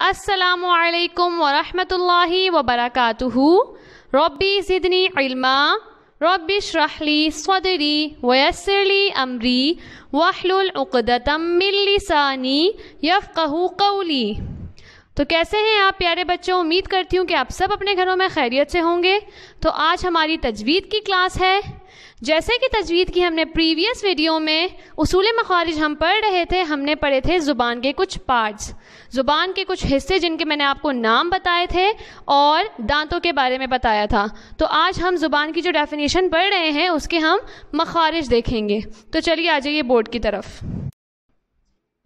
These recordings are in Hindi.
असलकम वरहि वबरक रबी ज़िदनी इल्मा रबी शरहली सदरी वयसरली अमरी वहलुलतमिलसानी यफ़ू कौली तो कैसे हैं आप प्यारे बच्चों उम्मीद करती हूँ कि आप सब अपने घरों में खैरियत से होंगे तो आज हमारी तजवीद की क्लास है जैसे कि तजवीद की हमने प्रीवियस वीडियो में उसूल मखारिज हम पढ़ रहे थे हमने पढ़े थे ज़ुबान के कुछ पार्ट्स ज़ुबान के कुछ हिस्से जिनके मैंने आपको नाम बताए थे और दांतों के बारे में बताया था तो आज हम ज़ुबान की जो डेफिनेशन पढ़ रहे हैं उसके हम मखारिज देखेंगे तो चलिए आ जाइए बोर्ड की तरफ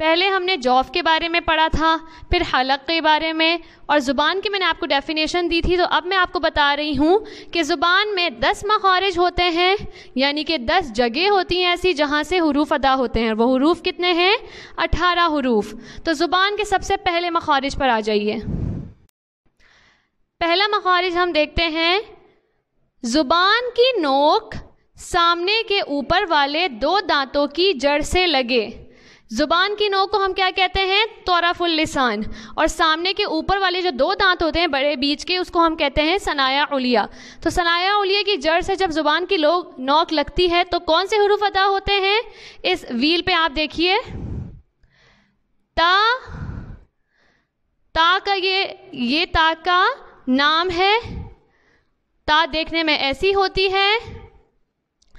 पहले हमने जॉफ के बारे में पढ़ा था फिर हलक के बारे में और ज़ुबान की मैंने आपको डेफिनेशन दी थी तो अब मैं आपको बता रही हूँ कि ज़ुबान में दस मखारज होते हैं यानी कि दस जगह होती हैं ऐसी जहाँ से हरूफ अदा होते हैं वो हरूफ कितने हैं अठारह हरूफ तो ज़ुबान के सबसे पहले मखारज पर आ जाइए पहला मखारज हम देखते हैं ज़ुबान की नोक सामने के ऊपर वाले दो दांतों की जड़ से लगे ज़ुबान की नोक को हम क्या कहते हैं तोराफुल लिसान और सामने के ऊपर वाले जो दो दांत होते हैं बड़े बीच के उसको हम कहते हैं सनाया उलिया तो सनाया उलिया की जड़ से जब ज़ुबान की लोग नोक लगती है तो कौन से हरूफ अदा होते हैं इस व्हील पे आप देखिए ता ता का ये ये ता का नाम है ता देखने में ऐसी होती है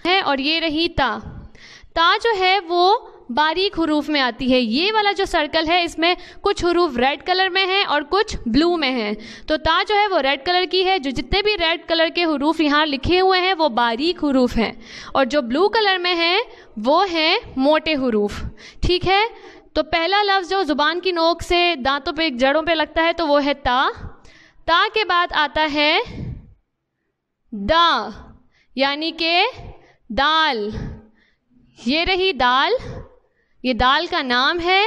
है और ये रही ता ता जो है वो बारीक हरूफ में आती है ये वाला जो सर्कल है इसमें कुछ हरूफ रेड कलर में है और कुछ ब्लू में है तो ता जो है वो रेड कलर की है जो जितने भी रेड कलर के हरूफ यहाँ लिखे हुए हैं वो बारीक हरूफ हैं और जो ब्लू कलर में है वो हैं मोटे हरूफ ठीक है तो पहला लफ्ज़ जो ज़ुबान की नोक से दांतों पे जड़ों पे लगता है तो वो है ता ता के बाद आता है दा यानी के दाल ये रही दाल ये दाल का नाम है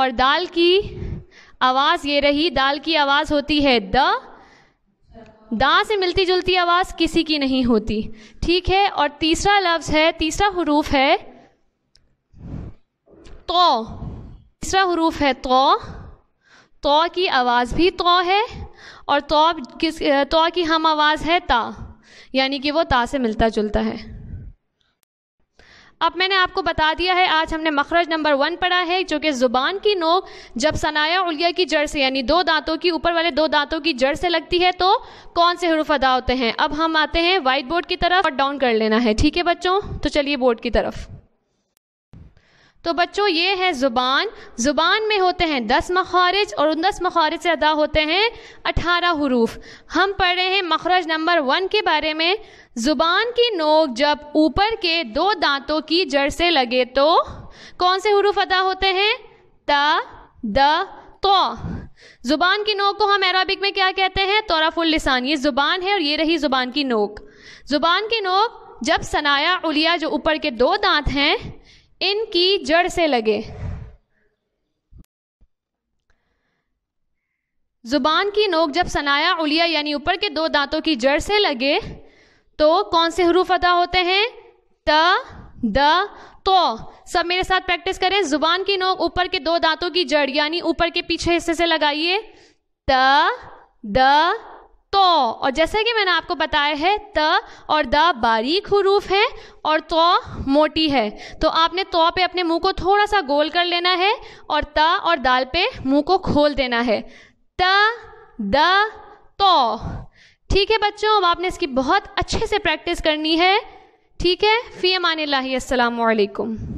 और दाल की आवाज़ ये रही दाल की आवाज़ होती है द दा से मिलती जुलती आवाज़ किसी की नहीं होती ठीक है और तीसरा लफ्ज़ है तीसरा हरूफ है तो तीसरा हरूफ है तो तो की आवाज़ भी तो है और तो किस तो की हम आवाज़ है ता यानी कि वो ता से मिलता जुलता है अब मैंने आपको बता दिया है आज हमने मखरज नंबर वन पढ़ा है जो कि ज़ुबान की नोक जब सनाया उलिया की जड़ से यानी दो दांतों की ऊपर वाले दो दांतों की जड़ से लगती है तो कौन से हरूफ अदा होते हैं अब हम आते हैं वाइट बोर्ड की तरफ और डाउन कर लेना है ठीक है बच्चों तो चलिए बोर्ड की तरफ तो बच्चों ये है ज़ुबान ज़ुबान में होते हैं दस मखारज और उन दस मखारज से अदा होते हैं अठारह हरूफ हम पढ़ रहे हैं मखरज नंबर वन के बारे में ज़ुबान की नोक जब ऊपर के दो दांतों की जड़ से लगे तो कौन से हरूफ अदा होते हैं त द तो ज़ुबान की नोक को हम अरबिक में क्या कहते हैं तोराफुल लिसान ये ज़ुबान है और ये रही ज़ुबान की नोक ज़ुबान की नोक जब सनाया उलिया जो ऊपर के दो दांत हैं इनकी जड़ से लगे जुबान की नोक जब सनाया उलिया यानी ऊपर के दो दांतों की जड़ से लगे तो कौन से हरूफ अदा होते हैं त द तो सब मेरे साथ प्रैक्टिस करें जुबान की नोक ऊपर के दो दांतों की जड़ यानी ऊपर के पीछे हिस्से से लगाइए त द तो और जैसे कि मैंने आपको बताया है त और द बारीक हरूफ है और तो मोटी है तो आपने तो पे अपने मुंह को थोड़ा सा गोल कर लेना है और त और दाल पे मुंह को खोल देना है त द तो ठीक है बच्चों अब आपने इसकी बहुत अच्छे से प्रैक्टिस करनी है ठीक है फ़ी अमान लाही असलकम